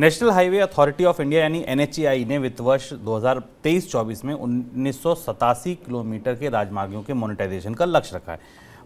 national Highway Authority of India यानी NHAI ने वित्त वर्ष 2023-24 में उन्नीस किलोमीटर के राजमार्गों के मोनेटाइजेशन का लक्ष्य रखा है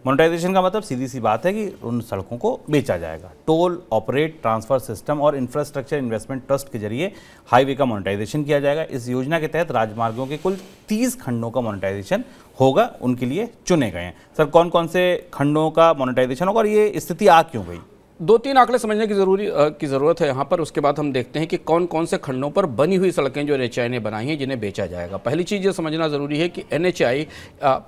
मोनेटाइजेशन का मतलब सीधी सी बात है कि उन सड़कों को बेचा जाएगा टोल ऑपरेट ट्रांसफर सिस्टम और इंफ्रास्ट्रक्चर इन्वेस्टमेंट ट्रस्ट के जरिए हाईवे का मोनेटाइजेशन किया जाएगा इस योजना के तहत राजमार्गों के कुल 30 खंडों का मोनेटाइजेशन होगा उनके लिए चुने गए हैं सर कौन कौन से खंडों का मोनेटाइजेशन होगा और ये स्थिति आ क्यों गई दो तीन आंकड़े समझने की जरूरी की ज़रूरत है यहाँ पर उसके बाद हम देखते हैं कि कौन कौन से खंडों पर बनी हुई सड़कें जो एन ने बनाई हैं जिन्हें बेचा जाएगा पहली चीज़ ये समझना ज़रूरी है कि एन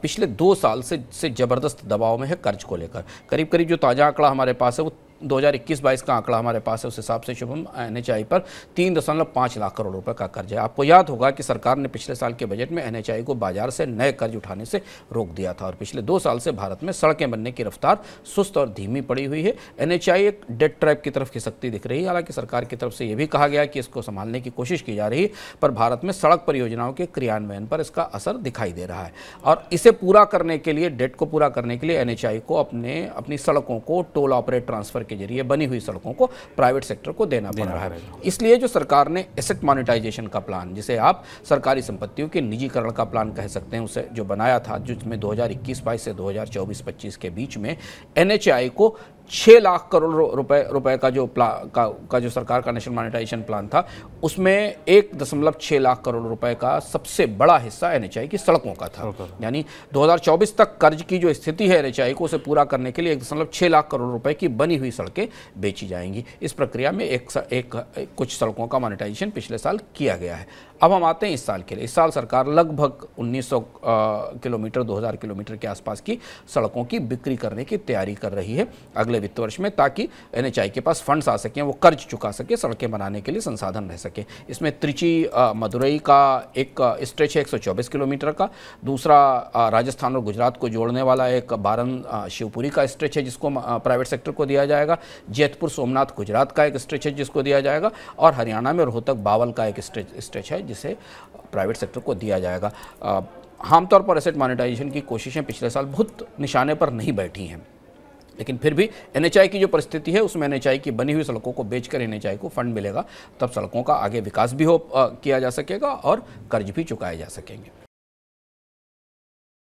पिछले दो साल से से ज़बरदस्त दबाव में है कर्ज को लेकर करीब करीब जो ताज़ा आंकड़ा हमारे पास है वो 2021-22 का आंकड़ा हमारे पास है उस हिसाब से शुभम एन पर तीन दशमलव पाँच लाख करोड़ रुपए का कर्ज है आपको याद होगा कि सरकार ने पिछले साल के बजट में एन को बाजार से नए कर्ज उठाने से रोक दिया था और पिछले दो साल से भारत में सड़कें बनने की रफ्तार सुस्त और धीमी पड़ी हुई है एन एक डेट ट्रैप की तरफ खिसकती दिख रही है हालांकि सरकार की तरफ से यह भी कहा गया कि इसको संभालने की कोशिश की जा रही है पर भारत में सड़क परियोजनाओं के क्रियान्वयन पर इसका असर दिखाई दे रहा है और इसे पूरा करने के लिए डेट को पूरा करने के लिए एन को अपने अपनी सड़कों को टोल ऑपरेट ट्रांसफर के जरिए बनी हुई सड़कों को प्राइवेट सेक्टर को देना पड़ रहा है इसलिए जो सरकार ने एसेट मोनिटाइजेशन का प्लान जिसे आप सरकारी संपत्तियों के निजीकरण का प्लान कह सकते हैं उसे जो बनाया था जिसमें दो हज़ार से दो हज़ार के बीच में एन को छः लाख करोड़ रुपए रुपए का जो प्ला का, का जो सरकार का नेशनल मोनिटाइजेशन प्लान था उसमें एक दशमलव छः लाख करोड़ रुपए का सबसे बड़ा हिस्सा एन की सड़कों का था यानी 2024 तक कर्ज की जो स्थिति है एन को उसे पूरा करने के लिए एक दशमलव छः लाख करोड़ रुपए की बनी हुई सड़कें बेची जाएंगी इस प्रक्रिया में एक, एक, एक कुछ सड़कों का मॉनिटाइजेशन पिछले साल किया गया है अब हम आते हैं इस साल के लिए इस साल सरकार लगभग 1900 किलोमीटर 2000 किलोमीटर के आसपास की सड़कों की बिक्री करने की तैयारी कर रही है अगले अगले वित्त वर्ष में ताकि एन के पास फंड्स आ सकें वो कर्ज चुका सके सड़कें बनाने के लिए संसाधन रह सके इसमें त्रिची मदुरई का एक स्ट्रेच है एक किलोमीटर का दूसरा राजस्थान और गुजरात को जोड़ने वाला एक बारन शिवपुरी का स्ट्रेच है जिसको प्राइवेट सेक्टर को दिया जाएगा जैतपुर सोमनाथ गुजरात का एक स्ट्रेच है जिसको दिया जाएगा और हरियाणा में रोहतक बावल का एक स्ट्रेच स्ट्रेच है जिसे प्राइवेट सेक्टर को दिया जाएगा आमतौर पर एसेट मोनेटाइजेशन की कोशिशें पिछले साल बहुत निशाने पर नहीं बैठी हैं लेकिन फिर भी एन की जो परिस्थिति है उसमें एन की बनी हुई सड़कों को बेचकर एन को फंड मिलेगा तब सड़कों का आगे विकास भी हो आ, किया जा सकेगा और कर्ज भी चुकाए जा सकेंगे